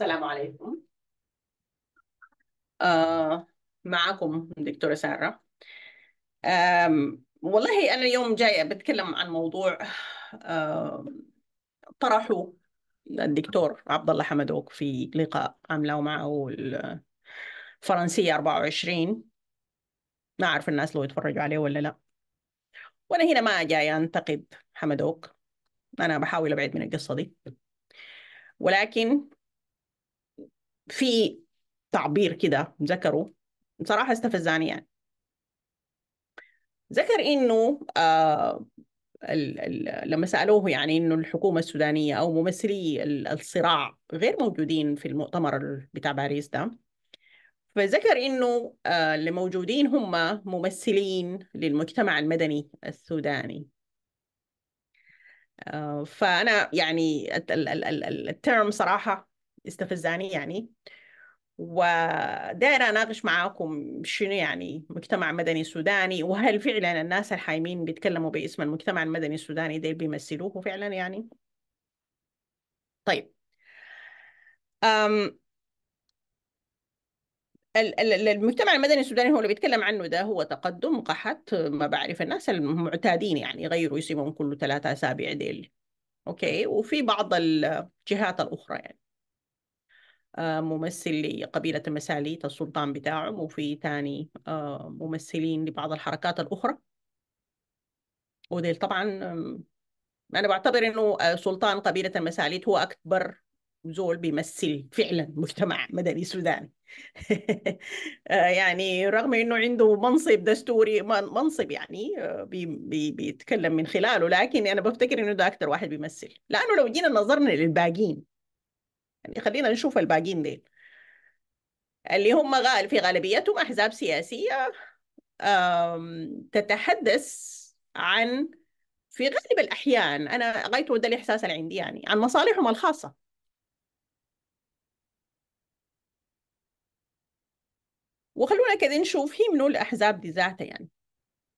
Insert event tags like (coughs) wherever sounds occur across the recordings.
السلام عليكم آه معكم دكتورة سارة آه والله أنا اليوم جاية بتكلم عن موضوع آه طرحه الدكتور عبد الله حمدوك في لقاء عمله معه الفرنسية 24 ما أعرف الناس لو يتفرجوا عليه ولا لا وأنا هنا ما جاية أنتقد حمدوك أنا بحاول أبعد من القصة دي ولكن في تعبير كده ذكره بصراحة استفزاني يعني ذكر إنه آه الـ الـ لما سألوه يعني إنه الحكومة السودانية أو ممثلي الصراع غير موجودين في المؤتمر بتاع باريس ده فذكر إنه آه اللي موجودين هم ممثلين للمجتمع المدني السوداني آه فأنا يعني الترم صراحة استفزاني يعني ودائرة أناقش معاكم شنو يعني مجتمع مدني سوداني وهل فعلا الناس الحايمين بيتكلموا باسم المجتمع المدني السوداني ديل بيمثلوه فعلا يعني طيب أم المجتمع المدني السوداني هو اللي بيتكلم عنه ده هو تقدم قحط ما بعرف الناس المعتادين يعني يغيروا اسمهم كل ثلاثة أسابيع ديل أوكي وفي بعض الجهات الأخرى يعني آه، ممثل لقبيلة المساليت السلطان بتاعهم وفي تاني آه، ممثلين لبعض الحركات الأخرى وديل طبعا أنا بعتبر إنه آه، سلطان قبيلة المساليت هو أكبر زول بيمثل فعلا مجتمع مدني سوداني (laughs) يعني رغم انه عنده منصب دستوري منصب يعني بي بي بيتكلم من خلاله لكن انا بفتكر انه ده اكثر واحد بيمثل لانه لو جينا نظرنا للباقيين يعني خلينا نشوف الباقيين ديل اللي هم غال في غالبيتهم أحزاب سياسية تتحدث عن في غالب الأحيان أنا غايت وده الإحساس اللي عندي يعني عن مصالحهم الخاصة وخلونا كده نشوف هي منو الأحزاب دي ذاتها يعني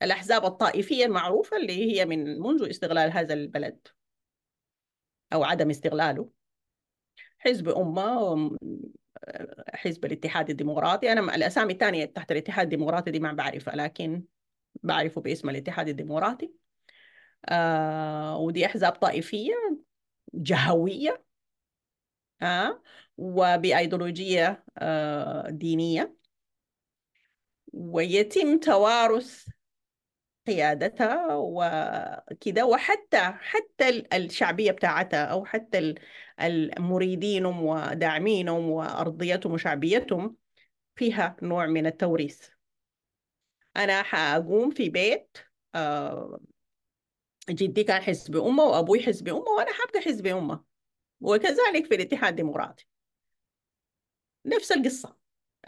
الأحزاب الطائفية المعروفة اللي هي من منذ استغلال هذا البلد أو عدم استغلاله حزب أمة حزب الاتحاد الديمقراطي أنا الأسامي الثانية تحت الاتحاد الديمقراطي دي ما بعرفها لكن بعرفه باسم الاتحاد الديمقراطي آه ودي أحزاب طائفية جهوية آه وبأيديولوجية آه دينية ويتم توارث قيادتها وكده وحتى حتى الشعبيه بتاعتها او حتى مريدينهم وداعمينهم وأرضيتهم وشعبيتهم فيها نوع من التوريث أنا حأقوم في بيت آه، جدي كان حزب أمة وأبوي حزب أمة وأنا حابقى حزب أمة وكذلك في الاتحاد الديمقراطي نفس القصة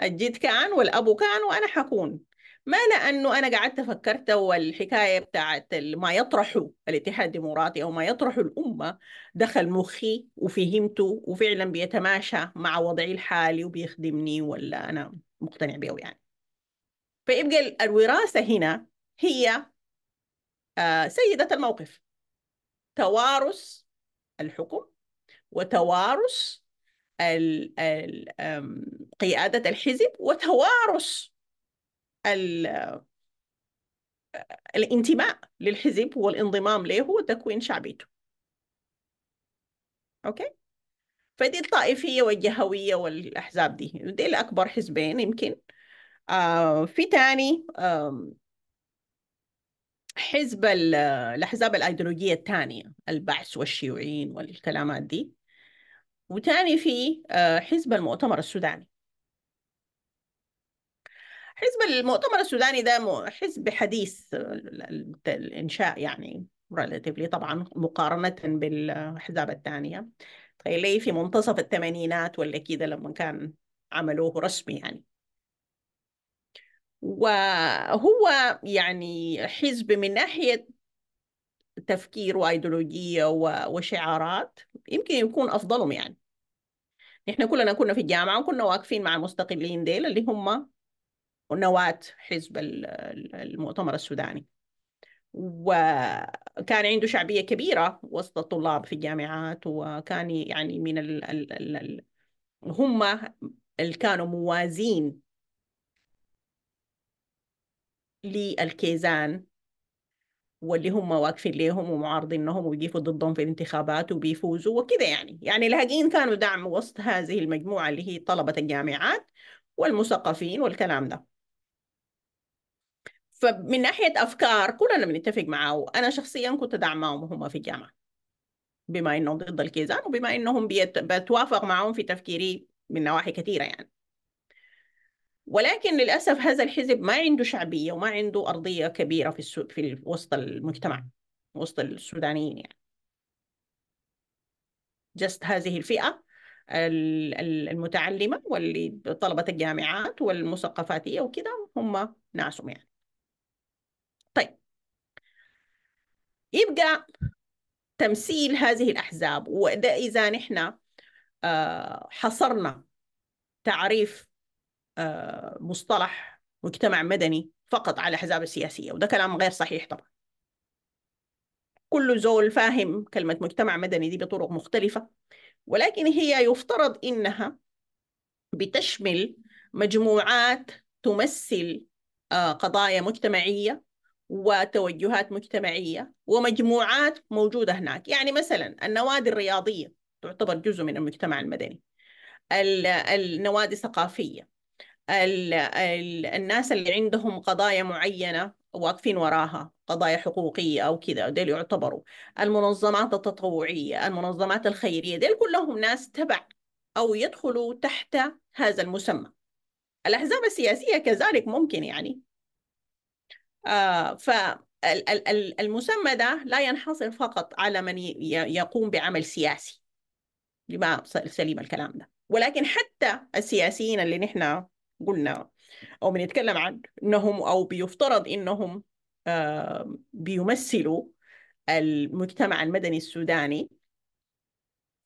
الجد كان والأبو كان وأنا حكون ما لانه انا قعدت فكرت والحكايه بتاعت ما يطرحه الاتحاد الديمقراطي او ما يطرحه الامه دخل مخي وفهمته وفعلا بيتماشى مع وضعي الحالي وبيخدمني ولا انا مقتنع به يعني فيبقى الوراثه هنا هي آه، سيده الموقف توارث الحكم وتوارث قياده الحزب وتوارث الانتماء للحزب والانضمام له وتكوين شعبيته أوكي فدي الطائفية والجهوية والأحزاب دي دي الأكبر حزبين يمكن آه في تاني آه حزب الأحزاب الأيديولوجية الثانية البعث والشيوعيين والكلامات دي وتاني في آه حزب المؤتمر السوداني حزب المؤتمر السوداني ده حزب حديث الانشاء يعني ريلاتيفلي طبعا مقارنه بالاحزاب الثانيه تخيلي في منتصف الثمانينات ولا كده لما كان عملوه رسمي يعني وهو يعني حزب من ناحيه تفكير وايديولوجيه وشعارات يمكن يكون افضلهم يعني احنا كلنا كنا في الجامعه وكنا واقفين مع المستقلين ديل اللي هم ونواة حزب المؤتمر السوداني وكان عنده شعبية كبيرة وسط الطلاب في الجامعات وكان يعني من ال ال ال ال هم اللي كانوا موازين للكيزان واللي هم واقفين ليهم ومعارضين لهم ويقفوا ضدهم في الانتخابات وبيفوزوا وكذا يعني يعني لاقين كانوا دعم وسط هذه المجموعة اللي هي طلبة الجامعات والمثقفين والكلام ده فمن ناحيه افكار كلنا بنتفق معاه وانا شخصيا كنت ادعمهم وهم في الجامعه بما انهم ضد الكيزان وبما انهم بتوافق معهم في تفكيري من نواحي كثيره يعني ولكن للاسف هذا الحزب ما عنده شعبيه وما عنده ارضيه كبيره في السو... في وسط المجتمع وسط السودانيين يعني جست هذه الفئه المتعلمه واللي طلبه الجامعات والمثقفاتيه وكذا هم ناسهم يعني طيب يبقى تمثيل هذه الأحزاب وإذا إذا نحن آه، حصرنا تعريف آه، مصطلح مجتمع مدني فقط على الأحزاب السياسية وده كلام غير صحيح طبعا كل زول فاهم كلمة مجتمع مدني دي بطرق مختلفة ولكن هي يفترض إنها بتشمل مجموعات تمثل آه، قضايا مجتمعية وتوجهات مجتمعية ومجموعات موجودة هناك يعني مثلا النوادي الرياضية تعتبر جزء من المجتمع المدني النوادي الثقافية الناس اللي عندهم قضايا معينة واقفين وراها قضايا حقوقية أو كذا ديل يعتبروا المنظمات التطوعية المنظمات الخيرية ديل كلهم ناس تبع أو يدخلوا تحت هذا المسمى الأحزاب السياسية كذلك ممكن يعني آه، المسمى ده لا ينحصر فقط على من يقوم بعمل سياسي لما سليم الكلام ده ولكن حتى السياسيين اللي نحن قلنا او بنتكلم عن انهم او بيفترض انهم بيمثلوا المجتمع المدني السوداني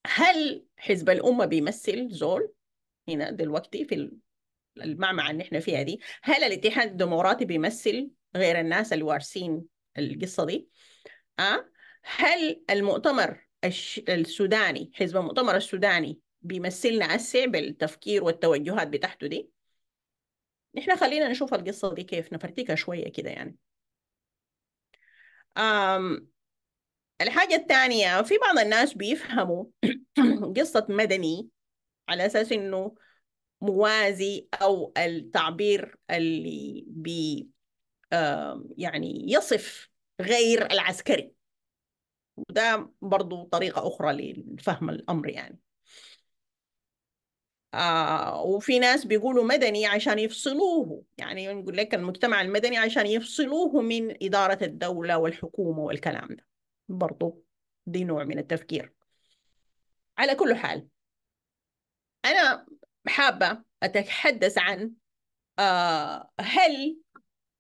هل حزب الأمة بيمثل زول هنا دلوقتي في المعمعة اللي احنا فيها دي هل الاتحاد الديمقراطي بيمثل غير الناس اللي القصه دي أه؟ هل المؤتمر السوداني حزب المؤتمر السوداني بيمثلنا هسه بالتفكير والتوجهات بتاعته دي نحن خلينا نشوف القصه دي كيف نفرتكها شويه كده يعني أم الحاجة الثانية في بعض الناس بيفهموا (coughs) قصة مدني على أساس إنه موازي أو التعبير اللي بي يعني يصف غير العسكري وده برضو طريقة أخرى لفهم الأمر يعني آه وفي ناس بيقولوا مدني عشان يفصلوه يعني نقول لك المجتمع المدني عشان يفصلوه من إدارة الدولة والحكومة والكلام ده برضو دي نوع من التفكير على كل حال أنا حابة أتحدث عن آه هل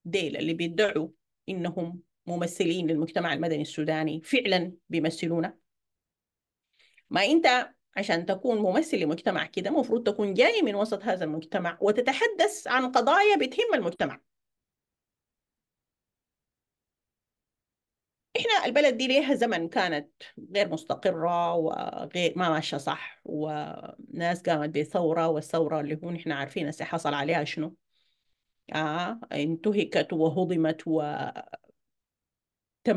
ديل اللي بيدعوا انهم ممثلين للمجتمع المدني السوداني فعلا بيمثلونا ما انت عشان تكون ممثل لمجتمع كده مفروض تكون جاي من وسط هذا المجتمع وتتحدث عن قضايا بتهم المجتمع احنا البلد دي ليها زمن كانت غير مستقرة وغير ما ماشية صح وناس قامت بثورة والثورة اللي هو نحن عارفين هسه حصل عليها شنو آه انتهكت وهضمت وتم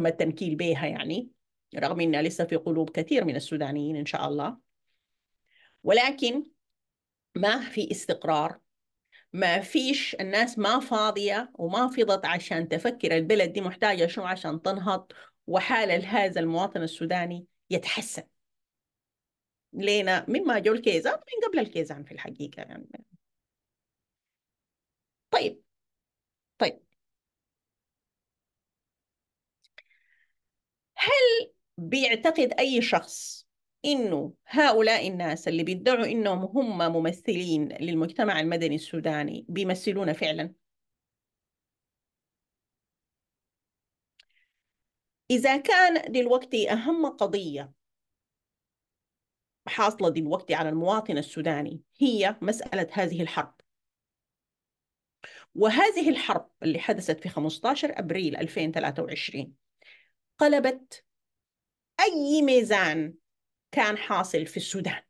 التنكيل بها يعني رغم أنها لسه في قلوب كثير من السودانيين إن شاء الله ولكن ما في استقرار ما فيش الناس ما فاضية وما فضت عشان تفكر البلد دي محتاجة شو عشان تنهض وحال هذا المواطن السوداني يتحسن لينا مما جو الكيزان من قبل الكيزان في الحقيقة يعني طيب طيب هل بيعتقد أي شخص إنه هؤلاء الناس اللي بيدعوا إنهم هم ممثلين للمجتمع المدني السوداني بيمثلون فعلا؟ إذا كان دلوقتي أهم قضية حاصلة دلوقتي على المواطن السوداني هي مسألة هذه الحرب وهذه الحرب اللي حدثت في 15 أبريل 2023 قلبت أي ميزان كان حاصل في السودان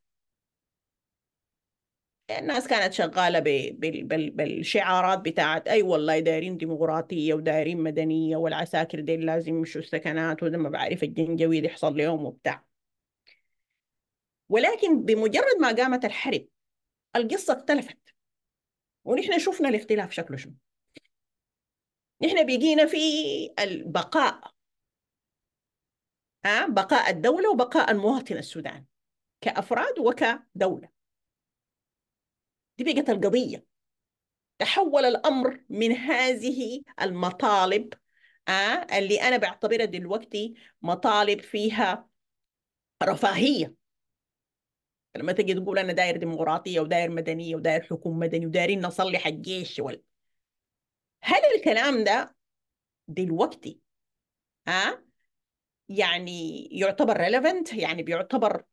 الناس كانت شغاله بالشعارات بتاعت اي والله دايرين ديمقراطيه ودايرين مدنيه والعساكر دي لازم يمشوا السكنات وده ما بعرف دي يحصل لهم وبتاع ولكن بمجرد ما قامت الحرب القصه اختلفت ونحن شفنا الاختلاف شكله شنو نحن بقينا في البقاء ها بقاء الدولة وبقاء المواطن السوداني كأفراد وكدولة دي بقت القضية تحول الأمر من هذه المطالب آه اللي أنا بعتبرها دلوقتي مطالب فيها رفاهية لما تجي تقول انا داير ديمقراطيه وداير مدنيه وداير حكومه مدني ودايرين نصلح الجيش وال هل الكلام ده دلوقتي ها آه، يعني يعتبر ريليفنت يعني بيعتبر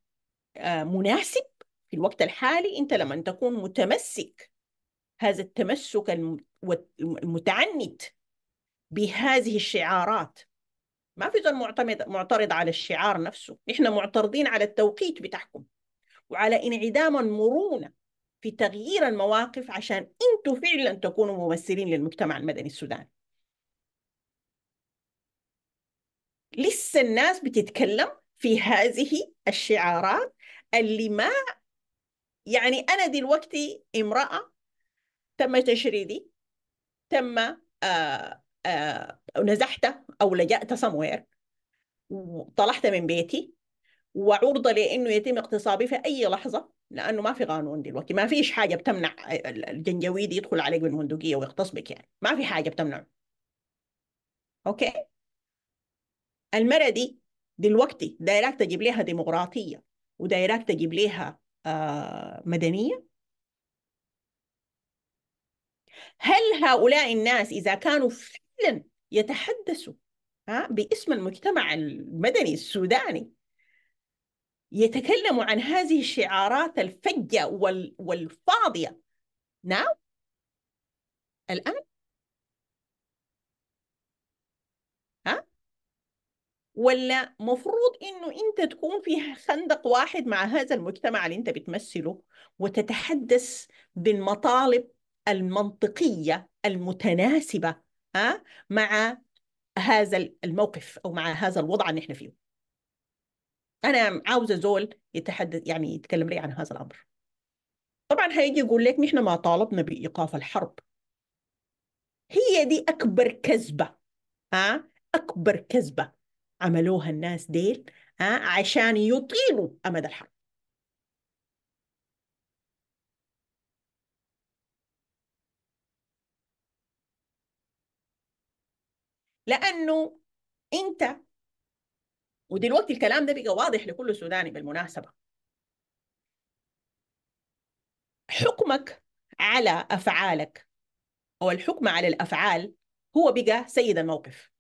آه، مناسب في الوقت الحالي انت لما تكون متمسك هذا التمسك المتعنت بهذه الشعارات ما في زول معترض على الشعار نفسه نحن معترضين على التوقيت بتاعكم وعلى انعدام المرونة في تغيير المواقف عشان انتم فعلا تكونوا ممثلين للمجتمع المدني السوداني لسه الناس بتتكلم في هذه الشعارات اللي ما يعني أنا دلوقتي امرأة تم تشريدي تم آآ آه، آآ آه، نزحت أو لجأت سموير وطلعت من بيتي وعرضة لأنه يتم اغتصابه في أي لحظة لأنه ما في قانون دلوقتي ما فيش حاجة بتمنع الجنجويد يدخل عليك بالبندقية ويغتصبك يعني ما في حاجة بتمنعه أوكي المرة دي دلوقتي دايراك تجيب ليها ديمقراطية ودايراك تجيب ليها آه مدنية هل هؤلاء الناس إذا كانوا فعلا يتحدثوا آه، باسم المجتمع المدني السوداني يتكلموا عن هذه الشعارات الفجة والفاضية ناو نعم؟ الآن ها ولا مفروض انه انت تكون في خندق واحد مع هذا المجتمع اللي انت بتمثله وتتحدث بالمطالب المنطقية المتناسبة ها مع هذا الموقف او مع هذا الوضع اللي احنا فيه انا عاوزه زول يتحدث يعني يتكلم لي عن هذا الامر طبعا هيجي يقول لك نحن ما طالبنا بايقاف الحرب هي دي اكبر كذبه ها اكبر كذبه عملوها الناس ديل ها عشان يطيلوا امد الحرب لانه انت ودلوقتي الكلام ده بقى واضح لكل سوداني بالمناسبة حكمك على أفعالك أو الحكم على الأفعال هو بقى سيد الموقف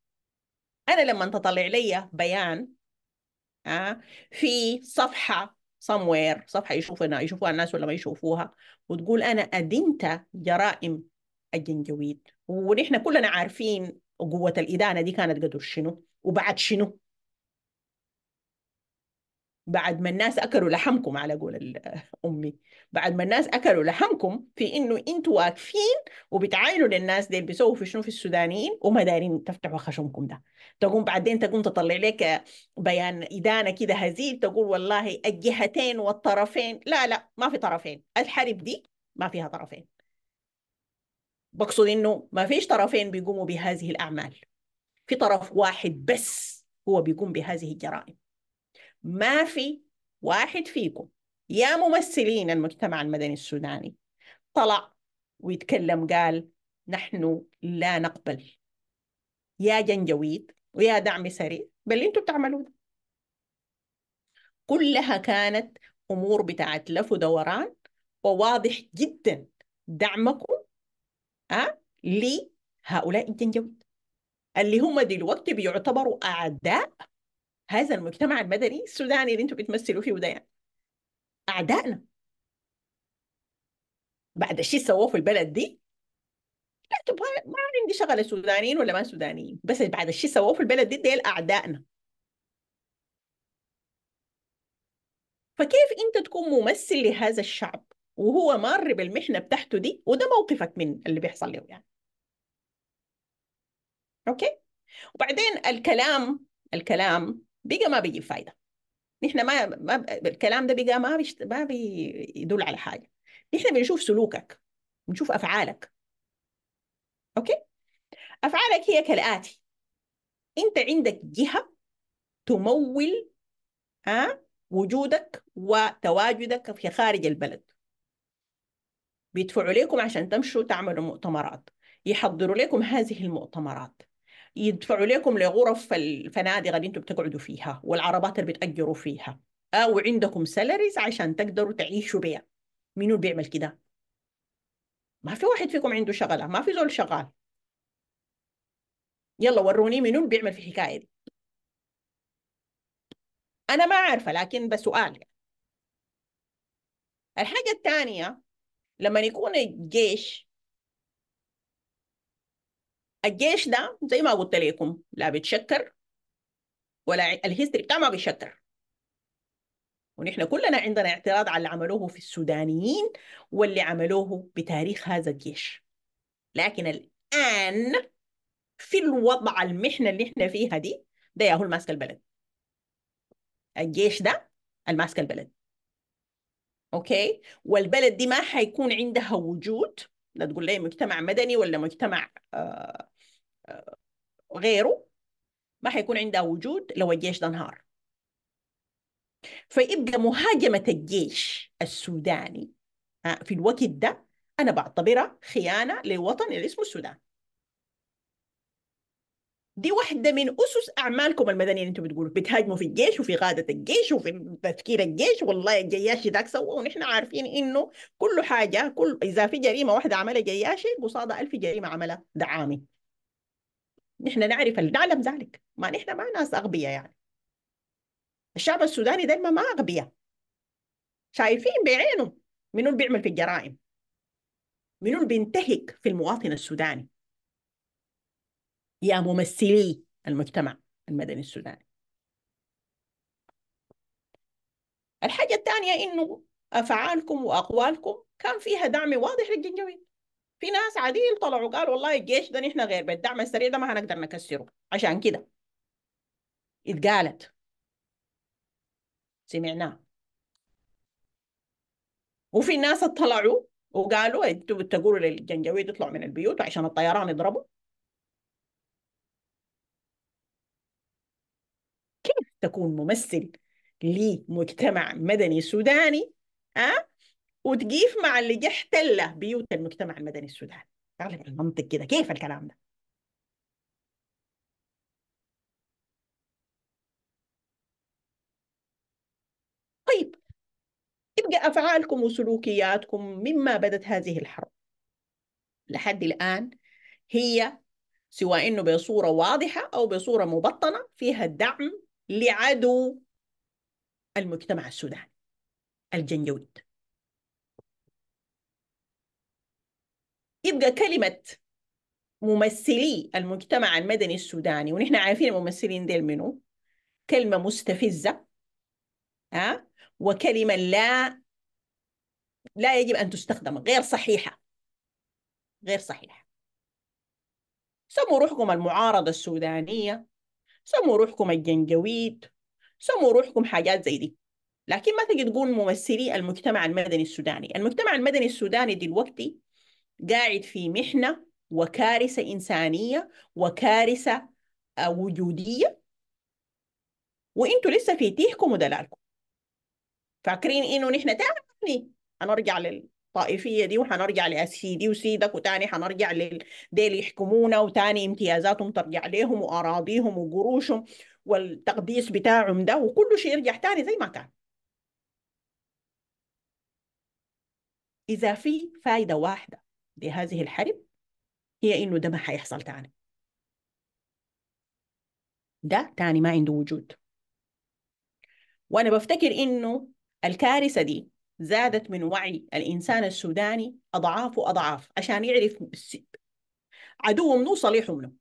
أنا لما تطلع لي بيان آه، في صفحة somewhere صفحة يشوفنا يشوفوها الناس ولا ما يشوفوها وتقول أنا أدنت جرائم الجنجويد ونحن كلنا عارفين قوة الإدانة دي كانت قدر شنو وبعد شنو بعد ما الناس اكلوا لحمكم على قول امي بعد ما الناس اكلوا لحمكم في انه انتوا واقفين وبتعاينوا للناس دي بيسووا في شنو في السودانيين وما دايرين تفتحوا خشمكم ده تقوم بعدين تقوم تطلع لك بيان ادانه كده هزيل تقول والله الجهتين والطرفين لا لا ما في طرفين الحرب دي ما فيها طرفين بقصد انه ما فيش طرفين بيقوموا بهذه الاعمال في طرف واحد بس هو بيقوم بهذه الجرائم ما في واحد فيكم يا ممثلين المجتمع المدني السوداني طلع ويتكلم قال نحن لا نقبل يا جنجويد ويا دعم سريع بل انتم بتعملوا ده كلها كانت امور بتاعت لف ودوران وواضح جدا دعمكم أه؟ لهؤلاء الجنجويد اللي هم دلوقتي بيعتبروا اعداء هذا المجتمع المدني السوداني اللي انتم بتمثلوا فيه وده يعني اعدائنا بعد الشيء سووه في البلد دي لا تبغى ما عندي شغله سودانيين ولا ما سودانيين بس بعد الشيء سووه في البلد دي ديل اعدائنا فكيف انت تكون ممثل لهذا الشعب وهو مار بالمحنه بتاعته دي وده موقفك من اللي بيحصل له يعني اوكي وبعدين الكلام الكلام بقى ما بيجيب فايده نحن ما, ما الكلام ده بقى ما بيشت... ما بيدل على حاجه نحن بنشوف سلوكك بنشوف افعالك اوكي افعالك هي كالاتي انت عندك جهه تمول ها وجودك وتواجدك في خارج البلد بيدفعوا لكم عشان تمشوا تعملوا مؤتمرات يحضروا لكم هذه المؤتمرات يدفعوا لكم لغرف الفنادق اللي انتم بتقعدوا فيها والعربات اللي بتأجروا فيها او آه، عندكم سالاريز عشان تقدروا تعيشوا بها مين بيعمل كده ما في واحد فيكم عنده شغله ما في زول شغال يلا وروني منو بيعمل في الحكايه دي انا ما عارفه لكن بسؤال يعني. الحاجه الثانيه لما يكون الجيش الجيش ده زي ما قلت لكم لا بيتشكر ولا الهيستري بتاعه ما بيتشكر ونحن كلنا عندنا اعتراض على اللي عملوه في السودانيين واللي عملوه بتاريخ هذا الجيش لكن الآن في الوضع المحنة اللي احنا فيها دي ده ياهو ماسك البلد الجيش ده الماسك البلد اوكي والبلد دي ما حيكون عندها وجود لا تقول لي مجتمع مدني ولا مجتمع آه، آه، غيره ما حيكون عندها وجود لو الجيش ده انهار فيبقى مهاجمة الجيش السوداني آه، في الوقت ده أنا بعتبرها خيانة لوطن اللي اسمه السودان دي واحدة من أسس أعمالكم المدنية اللي أنتم بتقولوا بتهاجموا في الجيش وفي قادة الجيش وفي تفكير الجيش والله الجياشي ذاك سوى ونحن عارفين إنه كل حاجة كل إذا في جريمة واحدة عملها جياشي قصادها ألف جريمة عملها دعامي نحن نعرف نعلم ذلك ما نحن ما ناس أغبياء يعني الشعب السوداني دائما ما أغبياء شايفين بعينهم منو اللي بيعمل في الجرائم منو اللي بينتهك في المواطن السوداني يا ممثلي المجتمع المدني السوداني الحاجة الثانية إنه أفعالكم وأقوالكم كان فيها دعم واضح للجنجوي في ناس عديل طلعوا قالوا والله الجيش ده نحن غير بالدعم السريع ده ما هنقدر نكسره عشان كده اتقالت سمعناه وفي ناس اطلعوا وقالوا انتوا بتقولوا للجنجويد اطلعوا من البيوت عشان الطيران يضربوا تكون ممثل لمجتمع مدني سوداني أه؟ وتقيف مع اللي جه بيوت المجتمع المدني السوداني غالب المنطق كده كيف الكلام ده طيب يبقى أفعالكم وسلوكياتكم مما بدت هذه الحرب لحد الآن هي سواء انه بصوره واضحه او بصوره مبطنه فيها الدعم لعدو المجتمع السوداني الجنجويد يبقى كلمة ممثلي المجتمع المدني السوداني ونحن عارفين الممثلين ديل منو كلمة مستفزة ها وكلمة لا لا يجب أن تستخدم غير صحيحة غير صحيحة سموا روحكم المعارضة السودانية سموا روحكم الجنجويد سموا روحكم حاجات زي دي لكن ما تجي تقول ممثلي المجتمع المدني السوداني المجتمع المدني السوداني دلوقتي قاعد في محنة وكارثة إنسانية وكارثة آه، وجودية وانتوا لسه في تيهكم ودلالكم فاكرين انه نحن تعرفني انا ارجع لل الطائفيه دي وحنرجع لاسيدي وسيدك وتاني حنرجع لديل يحكمونا وتاني امتيازاتهم ترجع لهم واراضيهم وقروشهم والتقديس بتاعهم ده وكل شيء يرجع تاني زي ما كان إذا في فايدة واحدة لهذه الحرب هي إنه ده ما حيحصل تاني ده تاني ما عنده وجود وأنا بفتكر إنه الكارثة دي زادت من وعي الإنسان السوداني أضعاف وأضعاف عشان يعرف عدو منه صليح منه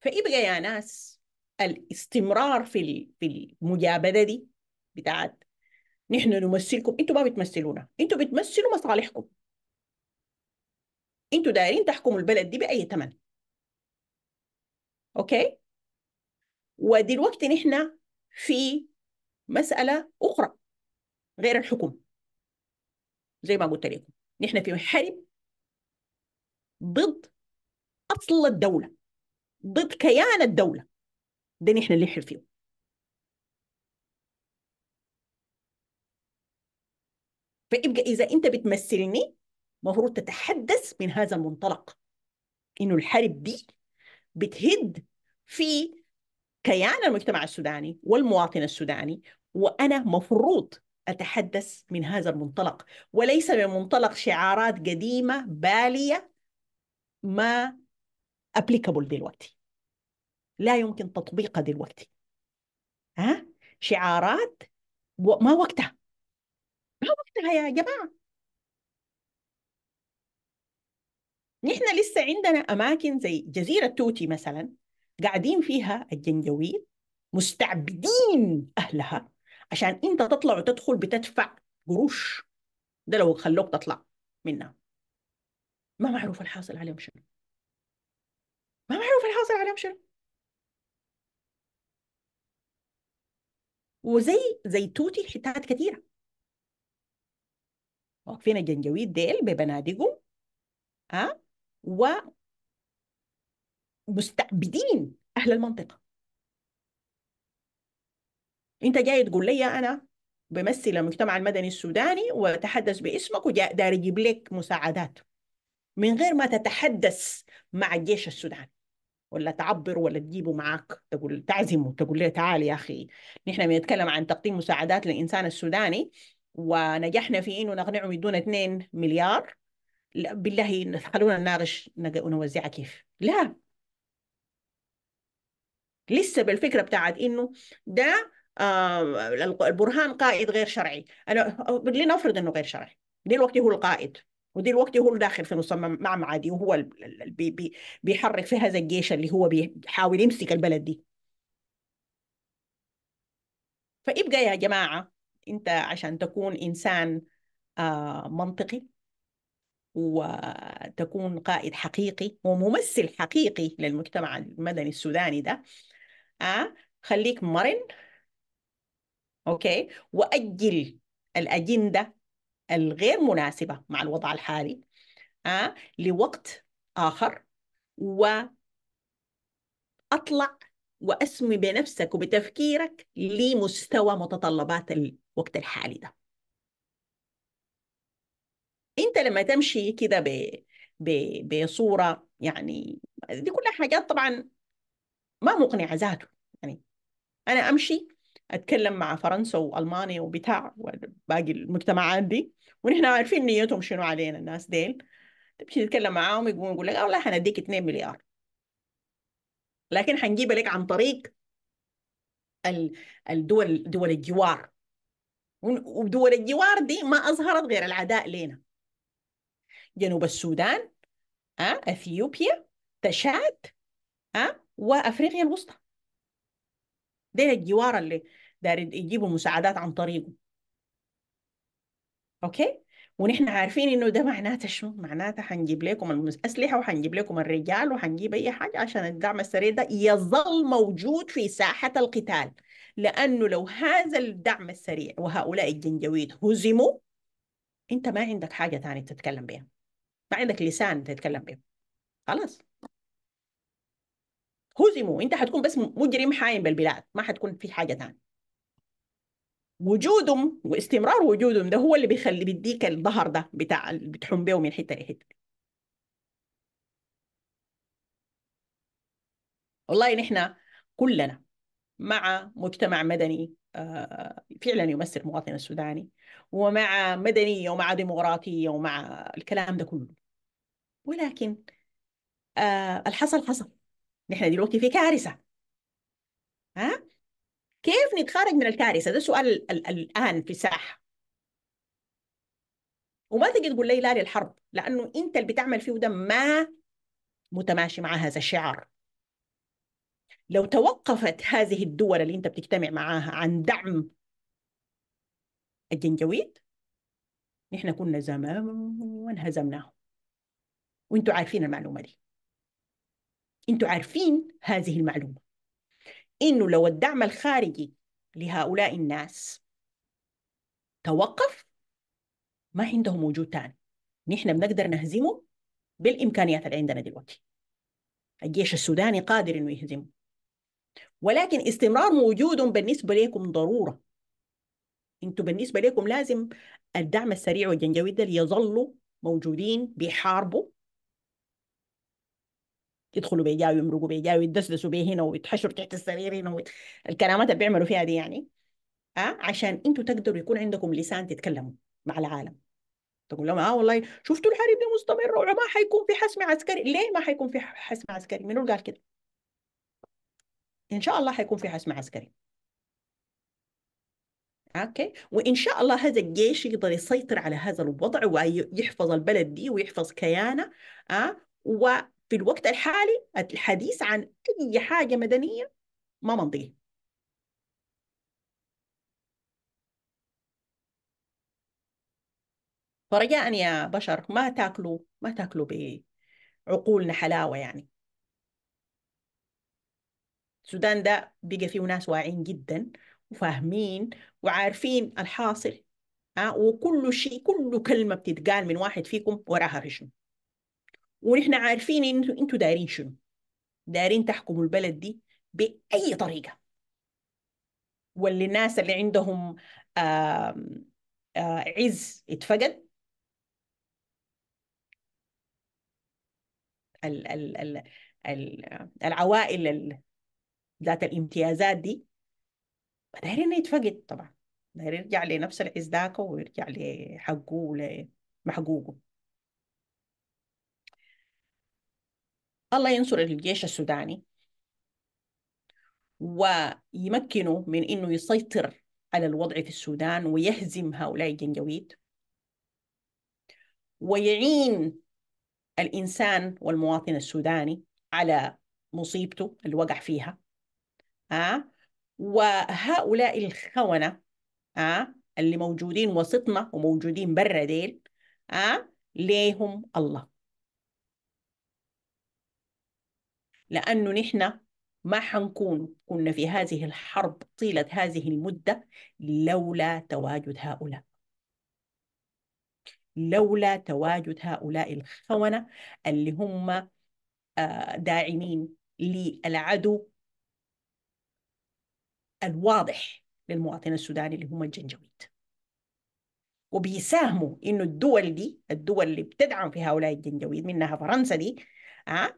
فيبقى يا ناس الاستمرار في في المجابده دي بتاعت نحن نمثلكم انتوا ما بتمثلونا انتوا بتمثلوا مصالحكم انتوا دايرين تحكموا البلد دي باي ثمن اوكي ودلوقتي نحن في مسألة أخرى غير الحكم زي ما قلت لكم نحن في حرب ضد أصل الدولة ضد كيان الدولة ده نحن اللي نحن فيه فيبقى إذا أنت بتمثلني مفروض تتحدث من هذا المنطلق إنه الحرب دي بتهد في كيان المجتمع السوداني والمواطن السوداني وأنا مفروض أتحدث من هذا المنطلق وليس من منطلق شعارات قديمة بالية ما أبليكابل دلوقتي لا يمكن تطبيقها دلوقتي ها شعارات ما وقتها ما وقتها يا جماعة نحن لسه عندنا أماكن زي جزيرة توتي مثلا قاعدين فيها الجنجويد مستعبدين اهلها عشان انت تطلع وتدخل بتدفع قروش ده لو خلوك تطلع منها ما معروف الحاصل عليهم شنو ما معروف الحاصل عليهم شنو وزي زي توتي حتات كثيره واقفين الجنجويد ديل ببنادقه ها أه؟ مستعبدين اهل المنطقه انت جاي تقول لي انا بمثل المجتمع المدني السوداني وتحدث باسمك وداري اجيب يجيب لك مساعدات من غير ما تتحدث مع الجيش السوداني ولا تعبر ولا تجيبه معاك تقول تعزمه تقول له تعال يا اخي نحن بنتكلم عن تقديم مساعدات للانسان السوداني ونجحنا في انه نقنعه يدونا 2 مليار بالله خلونا نناقش ونوزعها كيف لا لسه بالفكره بتاعت انه ده البرهان قائد غير شرعي انا لنفرض انه غير شرعي دلوقتي هو القائد ودلوقتي هو داخل في مصمم معمعة دي وهو بي بي بيحرك فيها هذا الجيش اللي هو بيحاول يمسك البلد دي فابقى يا جماعة أنت عشان تكون إنسان آه، منطقي وتكون قائد حقيقي وممثل حقيقي للمجتمع المدني السوداني ده آه، خليك مرن أوكي وأجل الأجندة الغير مناسبة مع الوضع الحالي أه؟ لوقت آخر وأطلع وأسمي بنفسك وبتفكيرك لمستوى متطلبات الوقت الحالي ده انت لما تمشي كده ب... ب... بصوره يعني دي كلها حاجات طبعا ما مقنعه ذاته انا امشي اتكلم مع فرنسا والمانيا وبتاع وباقي المجتمعات دي ونحن عارفين نيتهم شنو علينا الناس ديل تمشي تتكلم معاهم يقوم يقول لك والله حنديك 2 مليار لكن حنجيبها لك عن طريق الدول دول الجوار ودول الجوار دي ما اظهرت غير العداء لنا جنوب السودان آه، اثيوبيا تشاد آه، وافريقيا الوسطى ده الجوار اللي دارين يجيبوا مساعدات عن طريقه اوكي ونحن عارفين انه ده معناته شو معناته حنجيب لكم الاسلحه وحنجيب لكم الرجال وحنجيب اي حاجه عشان الدعم السريع ده يظل موجود في ساحه القتال لانه لو هذا الدعم السريع وهؤلاء الجنجويد هزموا انت ما عندك حاجه ثانيه تتكلم بها ما عندك لسان تتكلم بها خلاص هزموا انت حتكون بس مجرم حايم بالبلاد ما حتكون في حاجه ثانيه وجودهم واستمرار وجودهم ده هو اللي بيخلي بيديك الظهر ده بتاع بتحوم بيه من حته لحته والله نحن كلنا مع مجتمع مدني آه، فعلا يمثل المواطن السوداني ومع مدنية ومع ديمقراطية ومع الكلام ده كله ولكن آه، الحصل حصل نحن دلوقتي في كارثه ها كيف نتخرج من الكارثه ده سؤال الـ الـ الان في الساحه وما تجي تقول لي لا للحرب لانه انت اللي بتعمل فيه ده ما متماشي مع هذا الشعار لو توقفت هذه الدول اللي انت بتجتمع معاها عن دعم الجنجويد نحن كنا زمان وانهزمناهم وانتوا عارفين المعلومه دي انتوا عارفين هذه المعلومه انه لو الدعم الخارجي لهؤلاء الناس توقف ما عندهم وجود ثاني نحن بنقدر نهزمه بالامكانيات اللي عندنا دلوقتي الجيش السوداني قادر انه يهزمه ولكن استمرار وجود بالنسبه لكم ضروره انتوا بالنسبه لكم لازم الدعم السريع والجنجوي ده يظلوا موجودين بيحاربوا يدخلوا بيجا ويمرقوا بيجا ويدسدسوا بيه هنا ويتحشروا تحت السرير هنا ويت... الكلامات اللي بيعملوا فيها دي يعني أه؟ عشان انتوا تقدروا يكون عندكم لسان تتكلموا مع العالم تقول لهم اه والله شفتوا الحرب دي مستمره وما حيكون في حسم عسكري ليه ما حيكون في حسم عسكري منو قال كده ان شاء الله حيكون في حسم عسكري اوكي وان شاء الله هذا الجيش يقدر يسيطر على هذا الوضع ويحفظ البلد دي ويحفظ كيانها أه؟ في الوقت الحالي الحديث عن أي حاجة مدنية ما منطقي فرجاء يا بشر ما تاكلوا ما تاكلوا بعقولنا حلاوة يعني السودان ده بقى فيه ناس واعين جدا وفاهمين وعارفين الحاصل ها آه، وكل شيء كل كلمة بتتقال من واحد فيكم وراها شنو ونحن عارفين ان انتوا دارين شنو دارين تحكموا البلد دي باي طريقه الناس اللي عندهم عز اتفقد ال ال ال العوائل ذات الامتيازات دي دايرين يتفقد طبعا داير يرجع لنفس العز ذاكه ويرجع لحقه ولمحقوقه الله ينصر الجيش السوداني ويمكنه من انه يسيطر على الوضع في السودان ويهزم هؤلاء الجنجويد ويعين الانسان والمواطن السوداني على مصيبته اللي وقع فيها آه؟ وهؤلاء الخونه آه؟ اللي موجودين وسطنا وموجودين برا ديل آه؟ ليهم الله لأنه نحن ما حنكون كنا في هذه الحرب طيلة هذه المدة لولا تواجد هؤلاء لولا تواجد هؤلاء الخونة اللي هم آه، داعمين للعدو الواضح للمواطن السوداني اللي هم الجنجويد وبيساهموا انه الدول دي الدول اللي بتدعم في هؤلاء الجنجويد منها فرنسا دي ها آه،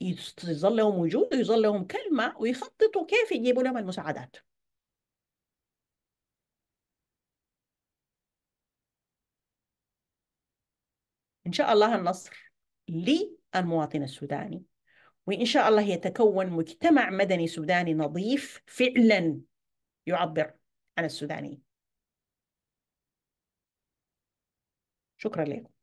يظل لهم وجود ويظل لهم كلمة ويخططوا كيف يجيبوا لهم المساعدات إن شاء الله النصر للمواطن السوداني وإن شاء الله يتكون مجتمع مدني سوداني نظيف فعلا يعبر عن السودانيين شكرا لكم